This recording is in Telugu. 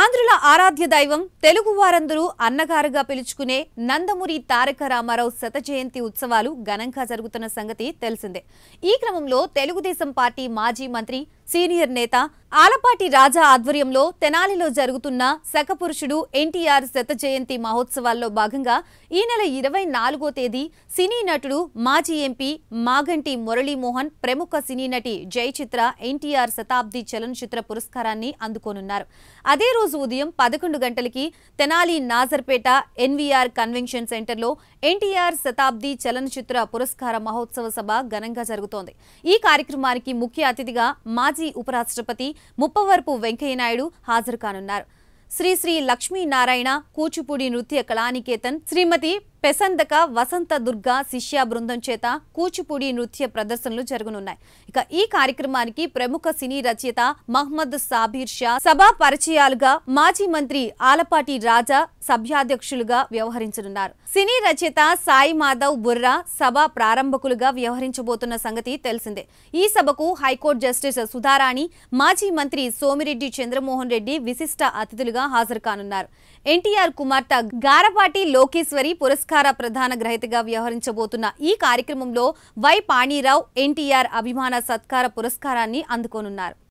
ఆంధ్రుల ఆరాధ్య దైవం తెలుగు వారందరూ అన్నగారుగా పిలుచుకునే నందమూరి తారక రామారావు శత జయంతి ఉత్సవాలు ఘనంగా జరుగుతున్న సంగతి తెలిసిందే ఈ క్రమంలో తెలుగుదేశం పార్టీ మాజీ మంత్రి సీనియర్ నేత ఆలపాటి రాజా ఆధ్వర్యంలో తెనాలిలో జరుగుతున్న శకపురుషుడు ఎన్టీఆర్ శత జయంతి మహోత్సవాల్లో భాగంగా ఈ నెల ఇరవై నాలుగో తేదీ సినీ నటుడు మాజీ ఎంపీ మాగంటి మురళీమోహన్ ప్రముఖ సినీ నటి జయచిత్ర ఎన్టీఆర్ శతాబ్ది చలనచిత్ర పురస్కారాన్ని అందుకోనున్నారు అదే రోజు ఉదయం పదకొండు గంటలకి తెనాలి నాజర్పేట ఎన్వీఆర్ కన్వెన్షన్ సెంటర్లో ఎన్టీఆర్ శతాబ్ది చలనచిత్ర పురస్కార మహోత్సవ సభ ఘనంగా జరుగుతోంది ఈ కార్యక్రమానికి ముఖ్య అతిథిగా మాజీ మాజీ ఉపరాష్ట్రపతి ముప్పవరపు వెంకయ్యనాయుడు హాజరు కానున్నారు శ్రీ శ్రీ లక్ష్మీనారాయణ కూచిపూడి నృత్య కళానికేతన్ శ్రీమతి పెసందక వసంత దుర్గ శిష్య బృందం చేత కూచిపూడి నృత్య ప్రదర్శనలు జరగనున్నాయి ఇక ఈ కార్యక్రమానికి ప్రముఖ సినీ రచయిత మహ్మద్ సాబీర్ షా సభా పరిచయాలుగా మాజీ మంత్రి ఆలపాటి రాజా సభ్యాధ్యక్షులుగా వ్యవహరించనున్నారు సినీ రచయిత సాయి మాధవ్ బుర్రా సభ ప్రారంభకులుగా వ్యవహరించబోతున్న సంగతి తెలిసిందే ఈ సభకు హైకోర్టు జస్టిస్ సుధారాణి మాజీ మంత్రి సోమిరెడ్డి చంద్రమోహన్ రెడ్డి విశిష్ట అతిథులుగా హాజరు కానున్నారు ఎన్టీఆర్ కుమార్తె గారపాటి లోకేశ్వరి పురస్కారం పురస్కార ప్రధాన గ్రహీతగా వ్యవహరించబోతున్న ఈ కార్యక్రమంలో వై పాణీరావు ఎన్టీఆర్ అభిమాన సత్కార పురస్కారాన్ని అందుకోనున్నారు